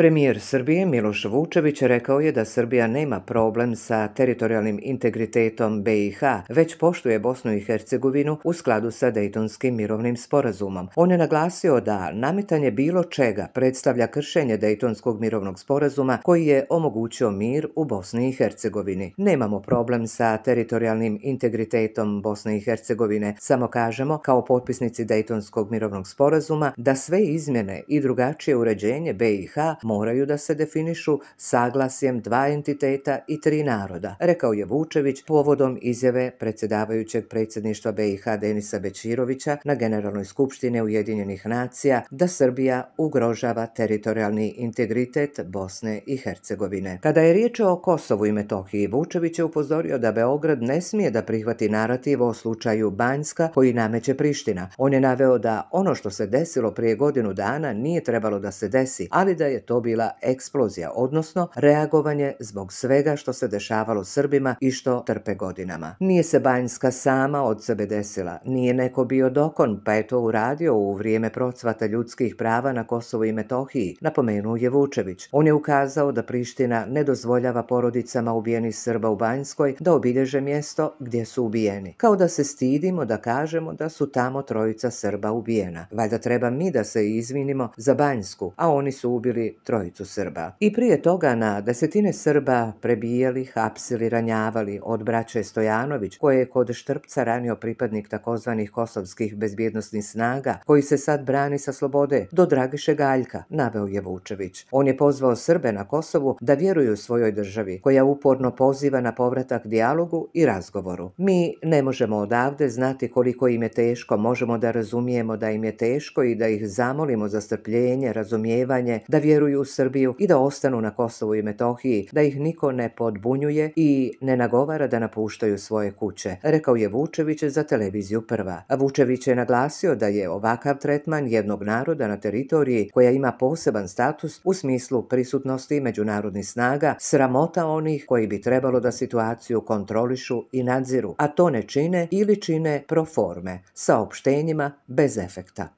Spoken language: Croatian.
Premijer Srbije Miloš Vučević rekao je da Srbija nema problem sa teritorijalnim integritetom BiH, već poštuje Bosnu i Hercegovinu u skladu sa Dejtonskim mirovnim sporazumom. On je naglasio da nametanje bilo čega predstavlja kršenje Dejtonskog mirovnog sporazuma koji je omogućio mir u Bosni i Hercegovini. Nemamo problem sa teritorijalnim integritetom Bosne i Hercegovine, samo kažemo kao potpisnici Dejtonskog mirovnog sporazuma da sve izmjene i drugačije uređenje BiH moraju da se definišu saglasjem dva entiteta i tri naroda, rekao je Vučević povodom izjave predsjedavajućeg predsjedništva BiH Denisa Bećirovića na Generalnoj skupštini Ujedinjenih nacija da Srbija ugrožava teritorijalni integritet Bosne i Hercegovine. Kada je riječ o Kosovu i Metohiji, Vučević je upozorio da Beograd ne smije da prihvati narativ o slučaju Banjska koji nameće Priština. On je naveo da ono što se desilo prije godinu dana nije trebalo da se desi, ali da je to bila eksplozija, odnosno reagovanje zbog svega što se dešavalo Srbima i što trpe godinama. Nije se Banjska sama od sebe desila, nije neko bio dokon pa je to uradio u vrijeme procvata ljudskih prava na Kosovu i Metohiji, napomenuo je Vučević. On je ukazao da Priština ne dozvoljava porodicama ubijenih Srba u Banjskoj da obilježe mjesto gdje su ubijeni. Kao da se stidimo da kažemo da su tamo trojica Srba ubijena. Valjda treba mi da se izvinimo za Banjsku, a oni su ubili trojicu Srba. I prije toga na desetine Srba prebijali, hapsili, ranjavali od braće Stojanović, koje je kod Štrpca ranio pripadnik takozvanih kosovskih bezbjednostnih snaga, koji se sad brani sa slobode, do Dragiše Galjka, naveo je Vučević. On je pozvao Srbe na Kosovu da vjeruju svojoj državi, koja uporno poziva na povratak dijalogu i razgovoru. Mi ne možemo odavde znati koliko im je teško, možemo da razumijemo da im je teško i da ih zamolimo za strpljenje, razumijevanje, da vjeruju u Srbiju i da ostanu na Kosovu i Metohiji, da ih niko ne podbunjuje i ne nagovara da napuštaju svoje kuće, rekao je Vučević za televiziju Prva. Vučević je naglasio da je ovakav tretman jednog naroda na teritoriji koja ima poseban status u smislu prisutnosti međunarodnih snaga sramota onih koji bi trebalo da situaciju kontrolišu i nadziru, a to ne čine ili čine pro forme, saopštenjima bez efekta.